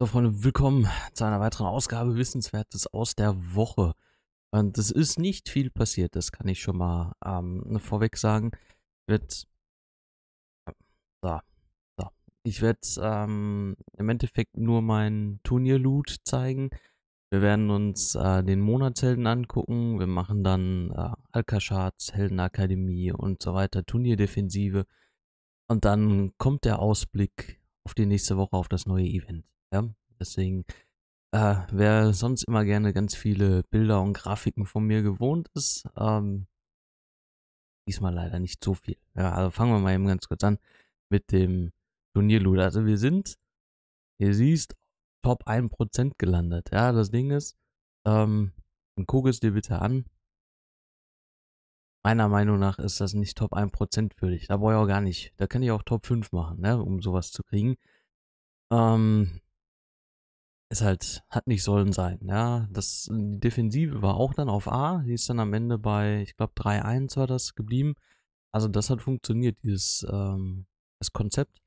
So Freunde, willkommen zu einer weiteren Ausgabe Wissenswertes aus der Woche. Und es ist nicht viel passiert, das kann ich schon mal ähm, vorweg sagen. Ich werde, da, da. Ich ähm, im Endeffekt nur mein Turnier-Loot zeigen. Wir werden uns äh, den Monatshelden angucken. Wir machen dann äh, Alcachats, Heldenakademie und so weiter, Turnierdefensive. Und dann kommt der Ausblick auf die nächste Woche auf das neue Event. Ja, deswegen, äh, wer sonst immer gerne ganz viele Bilder und Grafiken von mir gewohnt ist, ähm, diesmal leider nicht so viel. Ja, also fangen wir mal eben ganz kurz an mit dem Turnierluder. Also wir sind, ihr siehst, Top 1% gelandet. Ja, das Ding ist, ähm, guck es dir bitte an. Meiner Meinung nach ist das nicht Top 1% würdig. Da brauche ich auch gar nicht. Da kann ich auch Top 5 machen, ne, um sowas zu kriegen. Ähm, ist halt, hat nicht sollen sein. Ja, das, die Defensive war auch dann auf A. Die ist dann am Ende bei, ich glaube, 3-1 war das geblieben. Also das hat funktioniert, dieses ähm, das Konzept.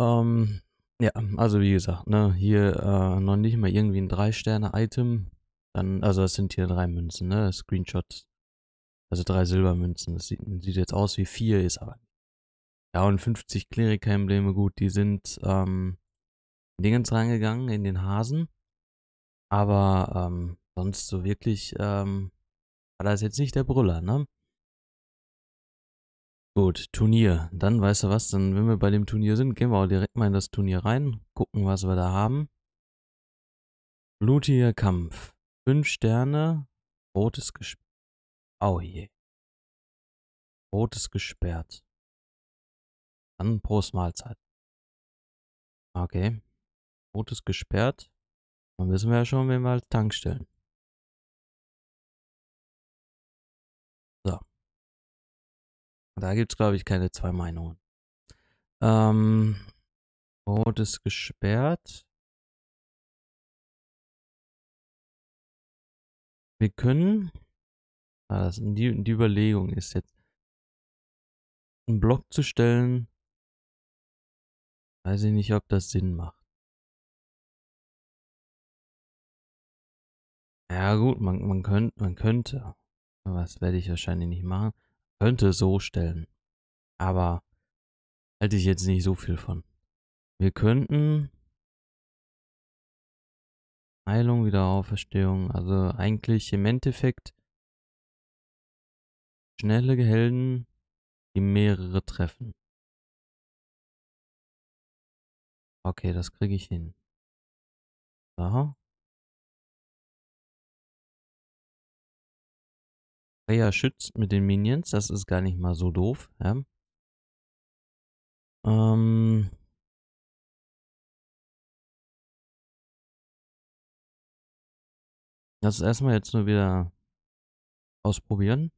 Ähm, ja, also wie gesagt, ne, hier äh, noch nicht mal irgendwie ein 3-Sterne-Item. Dann, also das sind hier drei Münzen, ne? Screenshot. Also drei Silbermünzen. Das sieht, sieht jetzt aus wie vier, ist aber. Ja, und 50 Kleriker-Embleme, gut, die sind, ähm, Dingens reingegangen, in den Hasen. Aber ähm, sonst so wirklich ähm, war das jetzt nicht der Brüller, ne? Gut, Turnier. Dann, weißt du was, dann, wenn wir bei dem Turnier sind, gehen wir auch direkt mal in das Turnier rein, gucken, was wir da haben. Blutiger Kampf. Fünf Sterne, rotes gesperrt. Oh je. Rotes gesperrt. Dann Prost Mahlzeit. Okay ist gesperrt. Dann wissen wir ja schon, wen wir als Tankstellen. So. Da gibt es, glaube ich, keine zwei Meinungen. Ähm, Rot ist gesperrt. Wir können. Ah, das, die, die Überlegung ist jetzt, einen Block zu stellen. Weiß ich nicht, ob das Sinn macht. Ja gut, man, man, könnt, man könnte, was werde ich wahrscheinlich nicht machen, könnte so stellen. Aber halte ich jetzt nicht so viel von. Wir könnten Heilung, Wiederauferstehung, also eigentlich im Endeffekt schnelle Helden, die mehrere treffen. Okay, das kriege ich hin. So. Freya schützt mit den Minions. Das ist gar nicht mal so doof. Ja. Ähm. Das ist erstmal jetzt nur wieder ausprobieren.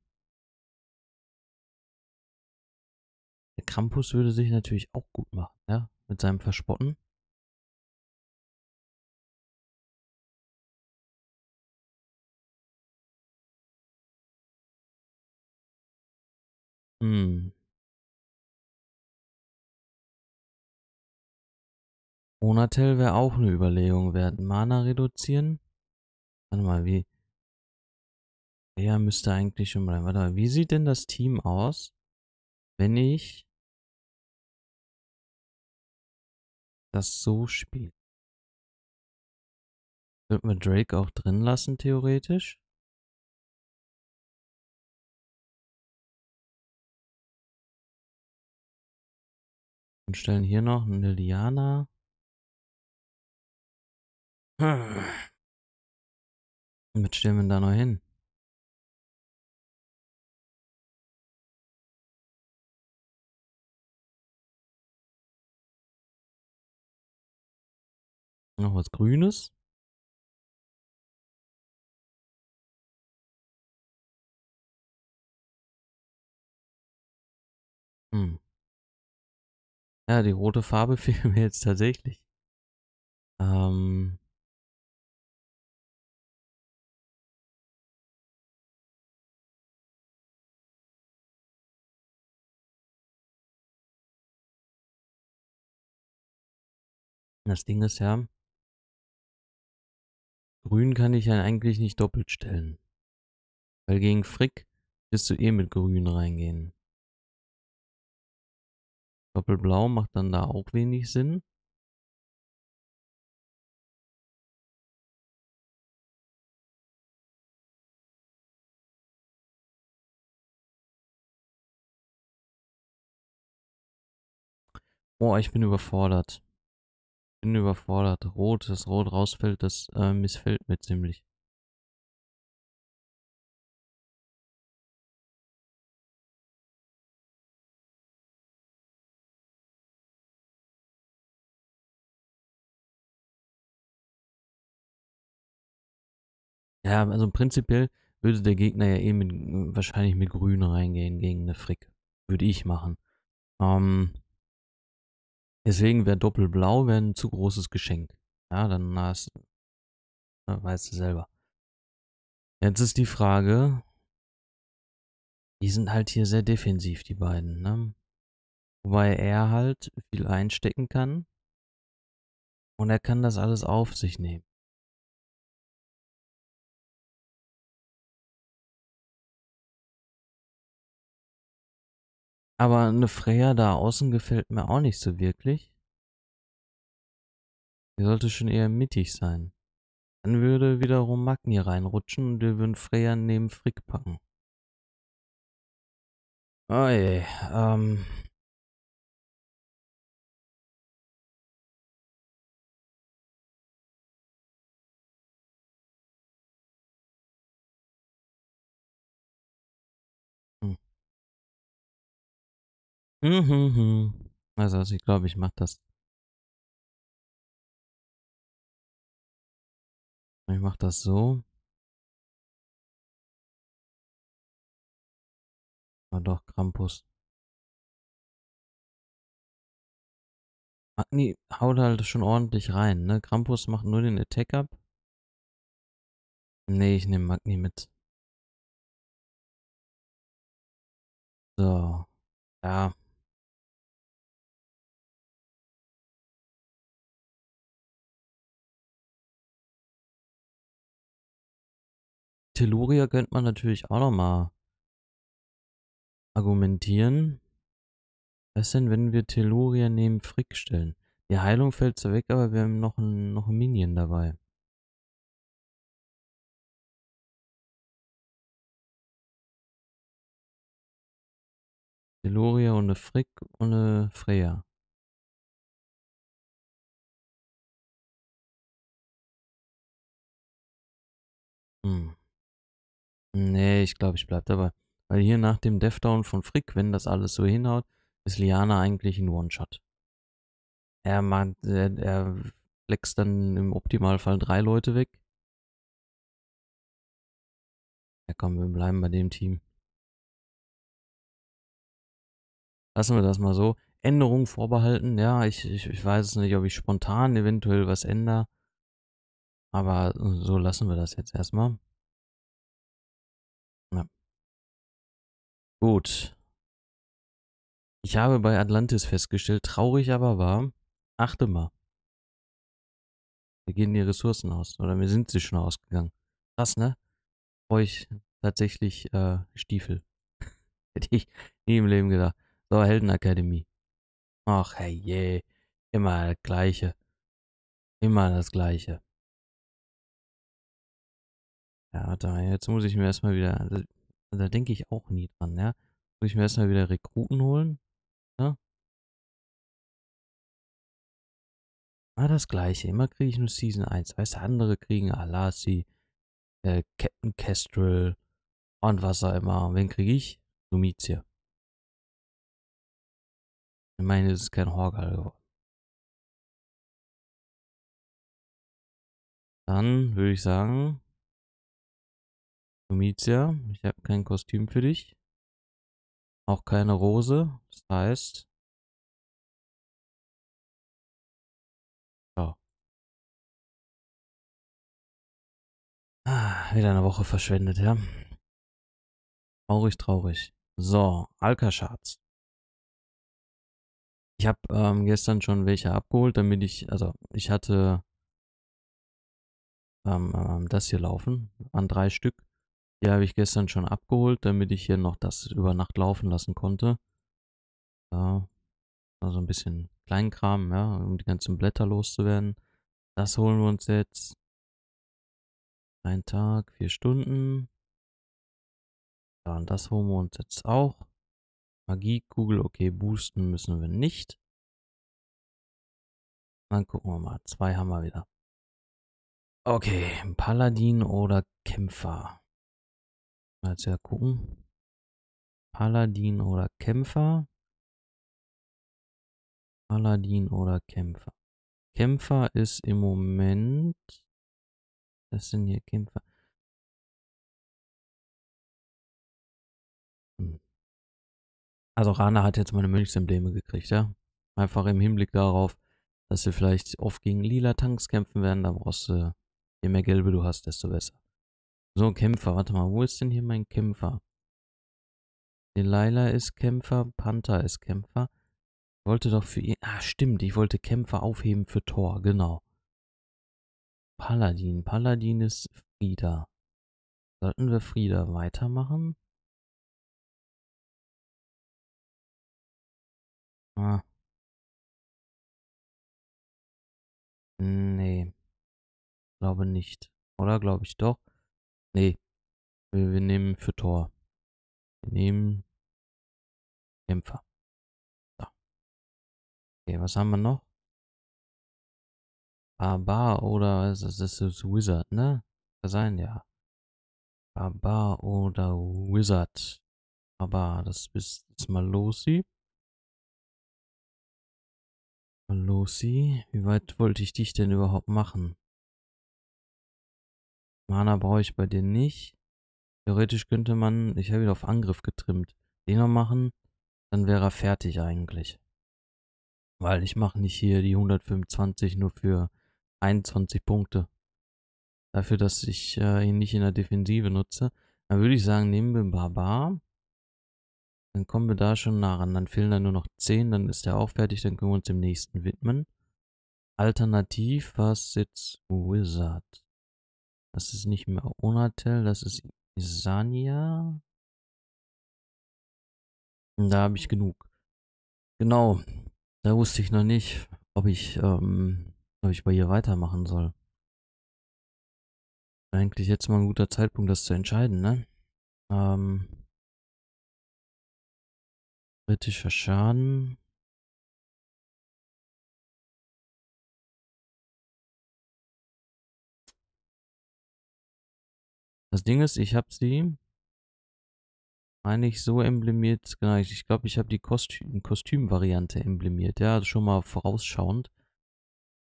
Der Krampus würde sich natürlich auch gut machen, ja, mit seinem Verspotten. Hm. Monatel wäre auch eine Überlegung wert. Mana reduzieren? Warte mal, wie Wer müsste eigentlich schon bleiben. warte mal, wie sieht denn das Team aus, wenn ich das so spiele? Könnten wir Drake auch drin lassen, theoretisch? Und stellen hier noch eine Liana. Hm. Mit Stimmen da noch hin. Noch was Grünes. Hm. Ja, die rote Farbe fehlt mir jetzt tatsächlich. Ähm. Das Ding ist ja, Grün kann ich ja eigentlich nicht doppelt stellen. Weil gegen Frick wirst du eh mit Grün reingehen. Doppelblau macht dann da auch wenig Sinn. Oh, ich bin überfordert. Bin überfordert. Rot, das Rot rausfällt, das äh, missfällt mir ziemlich. Ja, also prinzipiell würde der Gegner ja eh mit, wahrscheinlich mit Grün reingehen gegen eine Frick. Würde ich machen. Ähm, deswegen wäre Doppelblau wär ein zu großes Geschenk. Ja, dann hast, dann weißt du selber. Jetzt ist die Frage, die sind halt hier sehr defensiv, die beiden, ne? Wobei er halt viel einstecken kann. Und er kann das alles auf sich nehmen. Aber eine Freya da außen gefällt mir auch nicht so wirklich. Die sollte schon eher mittig sein. Dann würde wiederum Magni reinrutschen und wir würden Freya neben Frick packen. Oh je, ähm, Mhm, mhm. Also, also ich glaube, ich mache das. Ich mache das so. War ah, doch Krampus. Magni ah, haut halt schon ordentlich rein, ne? Krampus macht nur den Attack ab. Nee, ich nehme Magni mit. So. Ja. Telluria könnte man natürlich auch nochmal argumentieren. Was denn, wenn wir Telluria neben Frick stellen? Die Heilung fällt zwar weg, aber wir haben noch einen, noch einen Minion dabei. Deloria und eine Frick und eine Freya. Hm. Nee, ich glaube, ich bleibe dabei. Weil hier nach dem Deathdown von Frick, wenn das alles so hinhaut, ist Liana eigentlich ein One-Shot. Er, man, er, er flext dann im Optimalfall drei Leute weg. Ja komm, wir bleiben bei dem Team. Lassen wir das mal so. Änderungen vorbehalten, ja, ich, ich, ich weiß es nicht, ob ich spontan eventuell was ändere. Aber so lassen wir das jetzt erstmal. Gut. Ich habe bei Atlantis festgestellt, traurig aber wahr, achte mal. Wir gehen die Ressourcen aus. Oder mir sind sie schon ausgegangen. Krass, ne? Brauche ich tatsächlich äh, Stiefel. Hätte ich nie im Leben gedacht. So, Heldenakademie. Ach, hey, je. Yeah. Immer das Gleiche. Immer das Gleiche. Ja, warte mal. Jetzt muss ich mir erstmal wieder da denke ich auch nie dran, ja. Muss ich mir erstmal wieder Rekruten holen. Ja. Ne? Ah, immer das gleiche. Immer kriege ich nur Season 1. Weißt du, andere kriegen Alassi, äh, Captain Kestrel und was auch immer. Und wen kriege ich? Numizia. Ich meine, es ist kein Horgal geworden. Dann würde ich sagen, Lumitia, ich habe kein Kostüm für dich. Auch keine Rose. Das heißt... Ja. Ah, wieder eine Woche verschwendet, ja. Traurig, traurig. So, alka Alkaschards. Ich habe ähm, gestern schon welche abgeholt, damit ich, also ich hatte ähm, ähm das hier laufen an drei Stück. Die habe ich gestern schon abgeholt, damit ich hier noch das über Nacht laufen lassen konnte. Da also ein bisschen Kleinkram, ja, um die ganzen Blätter loszuwerden. Das holen wir uns jetzt. Ein Tag, vier Stunden. Ja, und das holen wir uns jetzt auch. Magiekugel, okay, boosten müssen wir nicht. Dann gucken wir mal. Zwei haben wir wieder. Okay, Paladin oder Kämpfer. Mal ja gucken. Paladin oder Kämpfer. Paladin oder Kämpfer. Kämpfer ist im Moment. Das sind hier Kämpfer. Hm. Also Rana hat jetzt meine Mönchsembleme gekriegt, ja. Einfach im Hinblick darauf, dass wir vielleicht oft gegen lila Tanks kämpfen werden. Da brauchst du, je mehr gelbe du hast, desto besser. So, Kämpfer. Warte mal, wo ist denn hier mein Kämpfer? Delilah ist Kämpfer, Panther ist Kämpfer. Ich wollte doch für ihn... Ah, stimmt, ich wollte Kämpfer aufheben für Thor, genau. Paladin. Paladin ist Frieda. Sollten wir Frieda weitermachen? Ah. Nee. Glaube nicht. Oder glaube ich doch. Nee. Wir, wir nehmen für Tor. Wir nehmen Kämpfer. So. Okay, was haben wir noch? Barbar oder das ist das Wizard, ne? Kann sein, ja. Barbar oder Wizard. Barbar, das ist, ist Malosi. Malosi, wie weit wollte ich dich denn überhaupt machen? Mana brauche ich bei dir nicht. Theoretisch könnte man, ich habe ihn auf Angriff getrimmt, den noch machen, dann wäre er fertig eigentlich. Weil ich mache nicht hier die 125 nur für 21 Punkte. Dafür, dass ich äh, ihn nicht in der Defensive nutze. Dann würde ich sagen, nehmen wir Barbar. Dann kommen wir da schon nah ran. Dann fehlen da nur noch 10, dann ist der auch fertig, dann können wir uns dem nächsten widmen. Alternativ war es jetzt Wizard. Das ist nicht mehr Onatel, das ist Isania. Da habe ich genug. Genau, da wusste ich noch nicht, ob ich, ähm, ob ich bei ihr weitermachen soll. Eigentlich jetzt mal ein guter Zeitpunkt, das zu entscheiden, ne? Ähm, kritischer Schaden. Das Ding ist, ich habe sie eigentlich so emblemiert. Genau, ich glaube, ich habe die Kostü Kostüm-Variante emblemiert. Ja, also schon mal vorausschauend.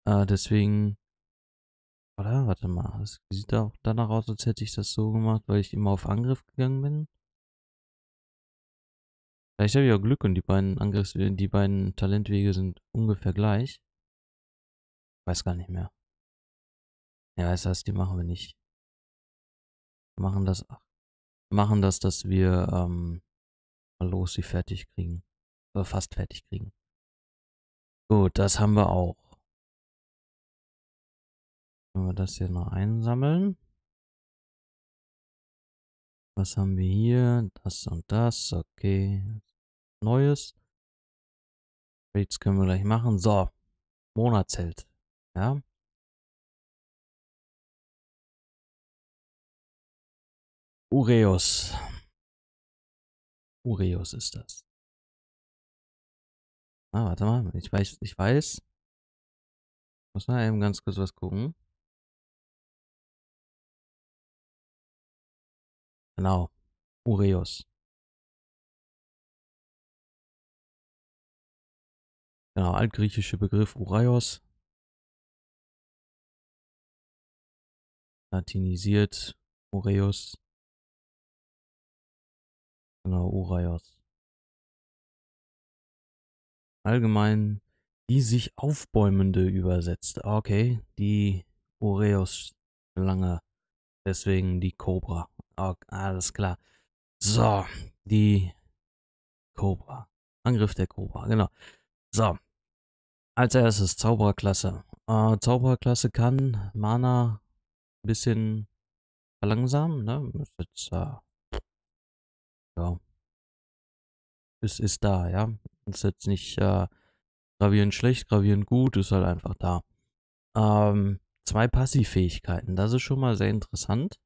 Äh, deswegen. Oder? Warte mal. es sieht auch danach aus, als hätte ich das so gemacht, weil ich immer auf Angriff gegangen bin. Vielleicht habe ich auch Glück und die beiden Angriffs die beiden Talentwege sind ungefähr gleich. Weiß gar nicht mehr. Ja, ist das die machen wir nicht machen das, machen das, dass wir ähm, los sie fertig kriegen. Oder äh, fast fertig kriegen. Gut, das haben wir auch. Können wir das hier noch einsammeln? Was haben wir hier? Das und das. Okay. Neues. Jetzt können wir gleich machen. So. Monatsheld. Ja. Ureus. Ureus ist das. Ah, warte mal. Ich weiß, ich weiß. Muss mal eben ganz kurz was gucken. Genau. Ureus. Genau, altgriechische Begriff Uraios. Latinisiert Ureus. Genau, Uraios. Allgemein die sich aufbäumende übersetzt. Ah, okay, die Ureus-Schlange. Deswegen die Cobra. Okay, alles klar. So, die Cobra. Angriff der Cobra, genau. So, als erstes Zaubererklasse. Äh, ah, Zaubererklasse kann Mana ein bisschen verlangsamen. Ne? jetzt äh, ja. Es ist da, ja. Ist jetzt nicht äh, gravierend schlecht, gravierend gut, ist halt einfach da. Ähm, zwei Passivfähigkeiten, das ist schon mal sehr interessant.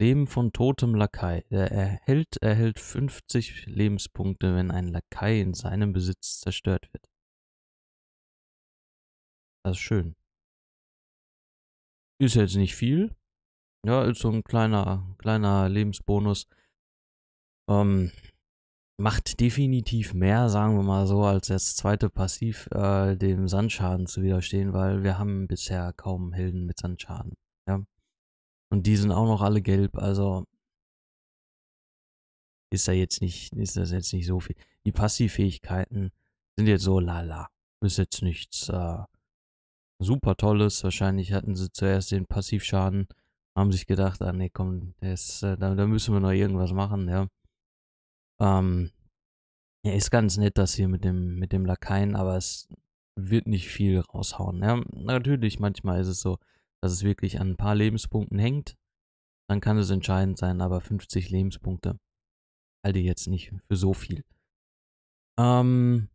Leben von totem Lakai. Der Erhält erhält 50 Lebenspunkte, wenn ein Lakai in seinem Besitz zerstört wird. Das ist schön. Ist jetzt nicht viel. Ja, ist so ein kleiner, kleiner Lebensbonus. Ähm, macht definitiv mehr, sagen wir mal so, als das zweite Passiv äh, dem Sandschaden zu widerstehen, weil wir haben bisher kaum Helden mit Sandschaden. Ja? Und die sind auch noch alle gelb, also ist da jetzt nicht, ist das jetzt nicht so viel. Die Passivfähigkeiten sind jetzt so lala. Ist jetzt nichts äh, super Tolles. Wahrscheinlich hatten sie zuerst den Passivschaden, haben sich gedacht, ah nee, komm, das, äh, da, da müssen wir noch irgendwas machen, ja. Ähm, ja, ist ganz nett, das hier mit dem, mit dem Lakaien, aber es wird nicht viel raushauen. Ja, ne? natürlich, manchmal ist es so, dass es wirklich an ein paar Lebenspunkten hängt. Dann kann es entscheidend sein, aber 50 Lebenspunkte halte ich jetzt nicht für so viel. Ähm,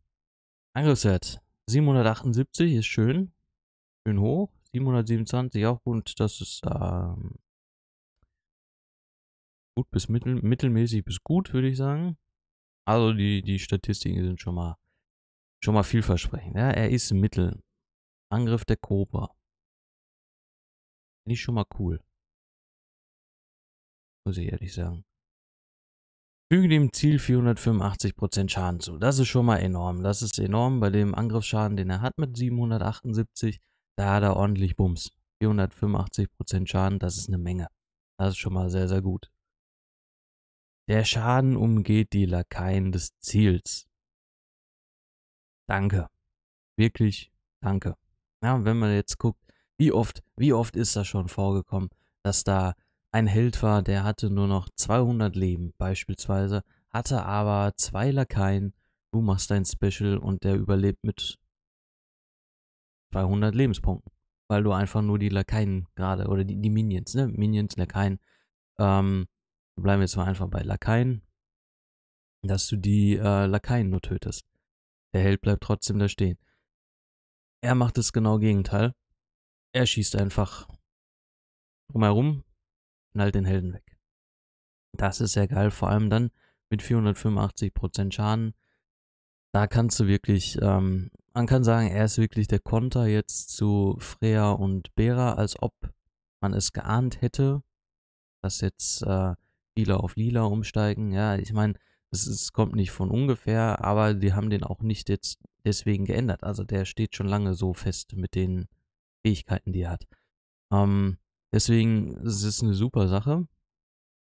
Angriffswert 778 ist schön. Schön hoch. 727 auch gut. Das ist ähm, gut bis mittel, mittelmäßig bis gut, würde ich sagen. Also die, die Statistiken sind schon mal, schon mal vielversprechend. Ja, er ist Mittel. Angriff der Cobra. Finde ich schon mal cool. Muss ich ehrlich sagen. Füge dem Ziel 485% Schaden zu. Das ist schon mal enorm. Das ist enorm bei dem Angriffsschaden, den er hat mit 778. Da hat er ordentlich Bums. 485% Schaden, das ist eine Menge. Das ist schon mal sehr, sehr gut. Der Schaden umgeht die Lakaien des Ziels. Danke. Wirklich danke. Ja, wenn man jetzt guckt, wie oft, wie oft ist das schon vorgekommen, dass da ein Held war, der hatte nur noch 200 Leben beispielsweise, hatte aber zwei Lakaien, du machst dein Special und der überlebt mit 200 Lebenspunkten, weil du einfach nur die Lakaien gerade, oder die, die Minions, ne, Minions, Lakaien, ähm, wir bleiben jetzt mal einfach bei Lakaien, dass du die äh, Lakaien nur tötest. Der Held bleibt trotzdem da stehen. Er macht das genau Gegenteil. Er schießt einfach drumherum, halt den Helden weg. Das ist ja geil, vor allem dann mit 485% Schaden. Da kannst du wirklich, ähm, man kann sagen, er ist wirklich der Konter jetzt zu Freya und Bera, als ob man es geahnt hätte, dass jetzt äh, Spieler auf Lila umsteigen. Ja, ich meine, es kommt nicht von ungefähr, aber die haben den auch nicht jetzt deswegen geändert. Also der steht schon lange so fest mit den Fähigkeiten, die er hat. Ähm, deswegen es ist es eine super Sache.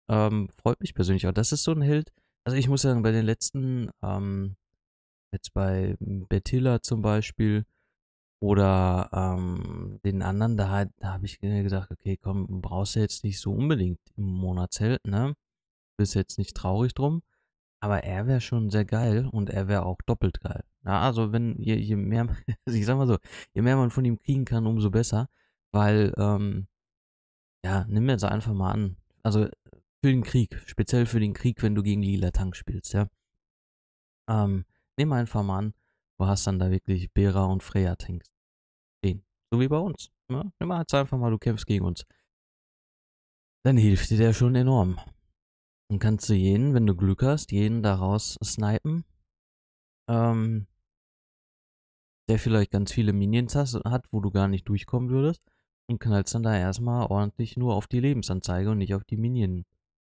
Ähm, freut mich persönlich auch. Das ist so ein Held. Also ich muss sagen, bei den letzten, ähm, jetzt bei Bertilla zum Beispiel, oder ähm, den anderen, da, da habe ich gesagt, okay, komm, brauchst du jetzt nicht so unbedingt im Monatsheld, ne? Bist jetzt nicht traurig drum. Aber er wäre schon sehr geil und er wäre auch doppelt geil. Ja, also wenn, je, je mehr, also ich sag mal so, je mehr man von ihm kriegen kann, umso besser. Weil, ähm, ja, nimm mir jetzt einfach mal an. Also für den Krieg, speziell für den Krieg, wenn du gegen lila Tank spielst, ja. Ähm, nimm einfach mal an, Du hast dann da wirklich Bera und Freya Tanks stehen. So wie bei uns. Ne? Immer als einfach mal, du kämpfst gegen uns. Dann hilft dir der schon enorm. Dann kannst du jeden, wenn du Glück hast, jeden daraus snipen. Ähm, der vielleicht ganz viele Minions hast, hat, wo du gar nicht durchkommen würdest. Und knallst dann da erstmal ordentlich nur auf die Lebensanzeige und nicht auf die Minion,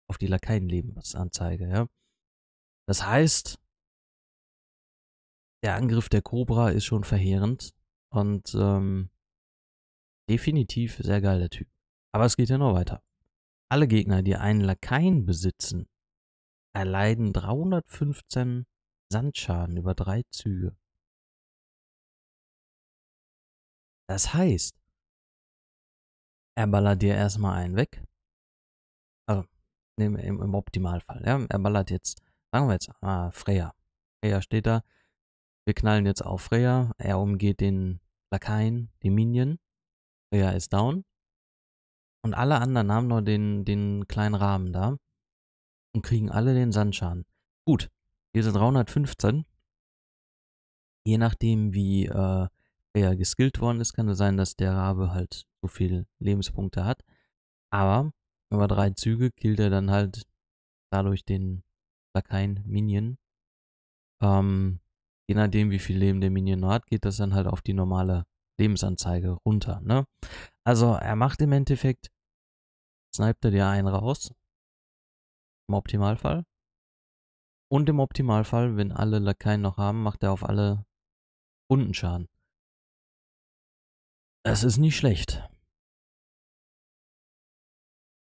auf die Lakaienlebensanzeige, ja. Das heißt, der Angriff der Cobra ist schon verheerend und ähm, definitiv sehr geil der Typ. Aber es geht ja noch weiter. Alle Gegner, die einen Lakaien besitzen, erleiden 315 Sandschaden über drei Züge. Das heißt, er ballert dir erstmal einen weg. Also, im, im Optimalfall. Ja? Er ballert jetzt, sagen wir jetzt, ah, Freya. Freya steht da, wir knallen jetzt auf Freya. Er umgeht den Lakaien, die Minion. Freya ist down. Und alle anderen haben nur den, den kleinen Rahmen da. Und kriegen alle den Sandschaden. Gut, hier sind 315. Je nachdem, wie äh, Freya geskillt worden ist, kann es sein, dass der Rabe halt so viele Lebenspunkte hat. Aber über drei Züge killt er dann halt dadurch den Lakaien Minion. Ähm, je nachdem, wie viel Leben der Minion hat, geht das dann halt auf die normale Lebensanzeige runter. Ne? Also er macht im Endeffekt, sniped er dir einen raus, im Optimalfall. Und im Optimalfall, wenn alle Lakaien noch haben, macht er auf alle Runden Schaden. Das ist nicht schlecht.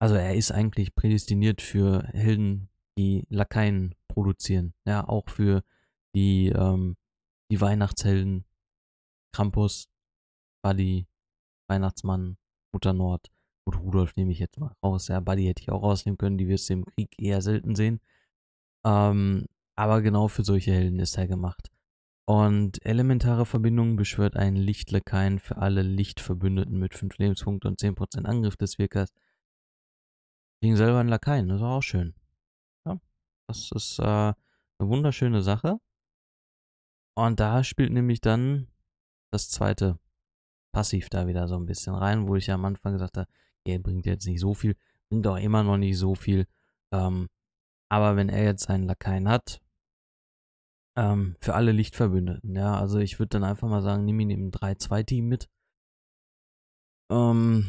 Also er ist eigentlich prädestiniert für Helden, die Lakaien produzieren. Ja, auch für die, ähm, die Weihnachtshelden, Krampus, Buddy, Weihnachtsmann, Mutter Nord. und Rudolf nehme ich jetzt mal raus. Ja, Buddy hätte ich auch rausnehmen können, die wir es im Krieg eher selten sehen. Ähm, aber genau für solche Helden ist er gemacht. Und elementare Verbindungen beschwört einen Lichtlekain für alle Lichtverbündeten mit 5 Lebenspunkten und 10% Angriff des Wirkers. Gegen selber einen Lakaien, das ist auch schön. Ja, das ist äh, eine wunderschöne Sache. Und da spielt nämlich dann das zweite Passiv da wieder so ein bisschen rein, wo ich ja am Anfang gesagt habe, er bringt jetzt nicht so viel, bringt auch immer noch nicht so viel. Ähm, aber wenn er jetzt seinen Lakaien hat, ähm, für alle Lichtverbündeten, ja, also ich würde dann einfach mal sagen, nimm ihn im 3-2-Team mit. Ähm,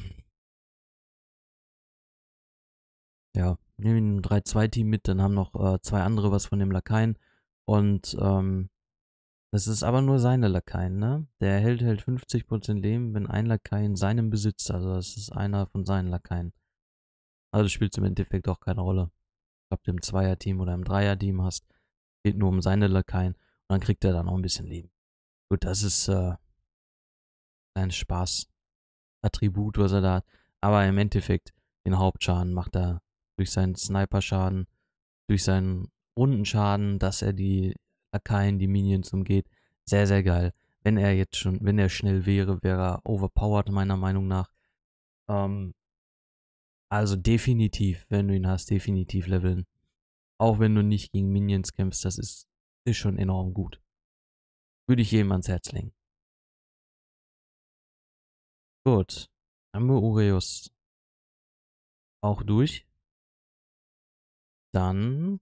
ja, nimm ihn im 3-2-Team mit, dann haben noch äh, zwei andere was von dem Lakaien und ähm, das ist aber nur seine Lakaien, ne? Der Held hält 50% halt Leben, wenn ein Lakai in seinem Besitz, also das ist einer von seinen Lakaien. Also spielt es im Endeffekt auch keine Rolle. Ob du im Zweier-Team oder im Dreier-Team hast, geht nur um seine Lakaien und dann kriegt er da noch ein bisschen Leben. Gut, das ist äh, ein Spaß-Attribut, was er da hat. Aber im Endeffekt, den Hauptschaden macht er durch seinen Sniper-Schaden, durch seinen Rundenschaden, dass er die Akain die Minions umgeht. Sehr, sehr geil. Wenn er jetzt schon, wenn er schnell wäre, wäre er overpowered, meiner Meinung nach. Ähm, also definitiv, wenn du ihn hast, definitiv leveln. Auch wenn du nicht gegen Minions kämpfst, das ist, ist schon enorm gut. Würde ich jedem ans Herz legen. Gut. Haben wir Ureus auch durch. Dann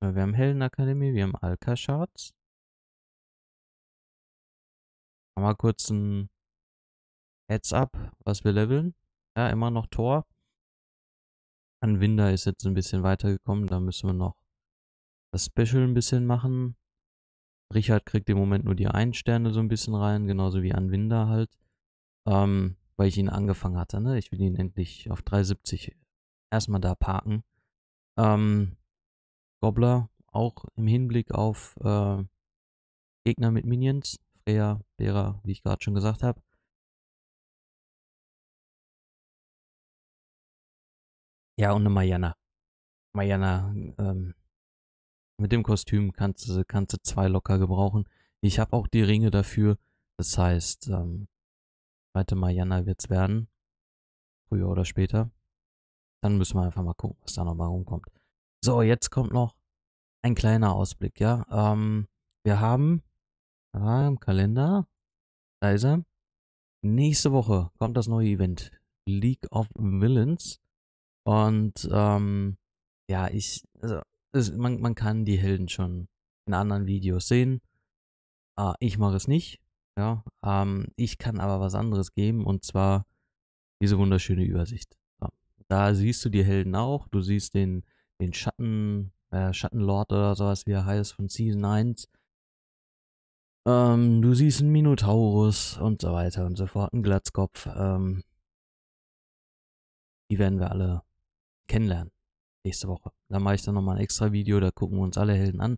äh, wir haben Heldenakademie, wir haben Alka-Shards. Mal kurz ein Heads-up, was wir leveln. Ja, immer noch Tor. An Winder ist jetzt ein bisschen weitergekommen, da müssen wir noch das Special ein bisschen machen. Richard kriegt im Moment nur die Einsterne so ein bisschen rein, genauso wie an Winder halt. Ähm, weil ich ihn angefangen hatte, ne? Ich will ihn endlich auf 370 erstmal da parken. Ähm, Gobbler, auch im Hinblick auf äh, Gegner mit Minions, Freya, Bera, wie ich gerade schon gesagt habe. Ja, und eine Mayanna. Mayanna, ähm, mit dem Kostüm kannst du, kannst du zwei locker gebrauchen. Ich habe auch die Ringe dafür. Das heißt, ähm, zweite Mayanna wird es werden. Früher oder später. Dann müssen wir einfach mal gucken, was da nochmal rumkommt. So, jetzt kommt noch ein kleiner Ausblick, ja. Ähm, wir haben ah, im Kalender, da ist er. Nächste Woche kommt das neue Event, League of Villains. Und ähm, ja, ich, also, es, man, man kann die Helden schon in anderen Videos sehen. Ah, ich mache es nicht, ja. Ähm, ich kann aber was anderes geben und zwar diese wunderschöne Übersicht. Da siehst du die Helden auch, du siehst den den Schatten, äh, Schattenlord oder sowas, wie er heißt, von Season 1. Ähm, du siehst einen Minotaurus und so weiter und so fort, einen Glatzkopf. Ähm, die werden wir alle kennenlernen nächste Woche. Da mache ich dann nochmal ein extra Video, da gucken wir uns alle Helden an.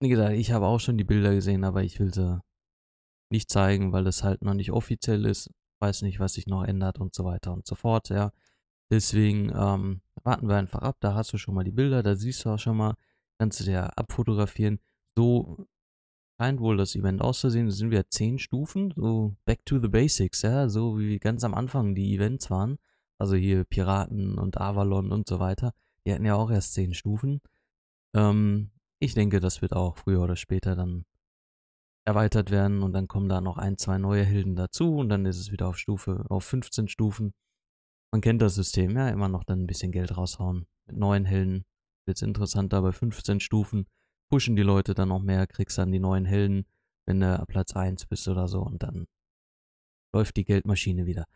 Wie gesagt, ich habe auch schon die Bilder gesehen, aber ich will sie nicht zeigen, weil es halt noch nicht offiziell ist. Weiß nicht, was sich noch ändert und so weiter und so fort, ja. Deswegen ähm, warten wir einfach ab. Da hast du schon mal die Bilder, da siehst du auch schon mal, kannst du dir abfotografieren. So scheint wohl das Event auszusehen. Da sind wir zehn Stufen, so back to the basics, ja, so wie ganz am Anfang die Events waren. Also hier Piraten und Avalon und so weiter. Die hatten ja auch erst zehn Stufen. Ähm, ich denke, das wird auch früher oder später dann erweitert werden und dann kommen da noch ein, zwei neue Hilden dazu und dann ist es wieder auf Stufe, auf 15 Stufen. Man kennt das System, ja, immer noch dann ein bisschen Geld raushauen. Mit neuen Helden wird es interessanter, bei 15 Stufen pushen die Leute dann noch mehr, kriegst dann die neuen Helden, wenn du Platz 1 bist oder so und dann läuft die Geldmaschine wieder.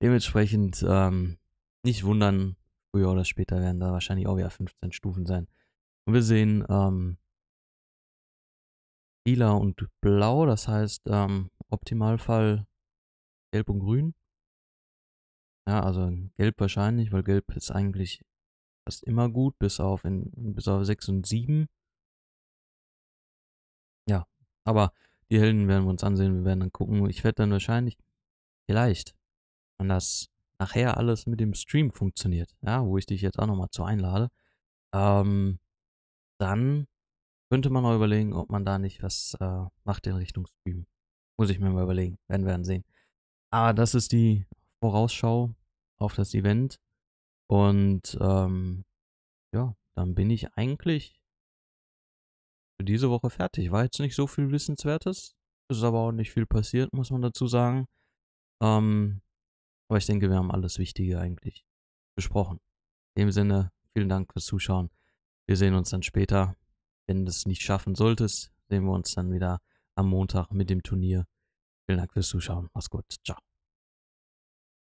Dementsprechend ähm, nicht wundern, früher oder später werden da wahrscheinlich auch wieder 15 Stufen sein. Und wir sehen ähm, lila und blau, das heißt ähm, Optimalfall gelb und grün. Ja, also gelb wahrscheinlich, weil gelb ist eigentlich fast immer gut, bis auf, in, bis auf 6 und 7. Ja, aber die Helden werden wir uns ansehen, wir werden dann gucken. Ich werde dann wahrscheinlich, vielleicht, wenn das nachher alles mit dem Stream funktioniert, ja, wo ich dich jetzt auch nochmal zu einlade, ähm, dann könnte man mal überlegen, ob man da nicht was äh, macht in Richtung Stream. Muss ich mir mal überlegen, werden wir dann sehen. Aber ah, das ist die Vorausschau auf das Event. Und ähm, ja, dann bin ich eigentlich für diese Woche fertig. War jetzt nicht so viel Wissenswertes. Es ist aber auch nicht viel passiert, muss man dazu sagen. Ähm, aber ich denke, wir haben alles Wichtige eigentlich besprochen. In dem Sinne, vielen Dank fürs Zuschauen. Wir sehen uns dann später. Wenn du es nicht schaffen solltest, sehen wir uns dann wieder am Montag mit dem Turnier. Vielen Dank fürs Zuschauen. Mach's gut. Ciao.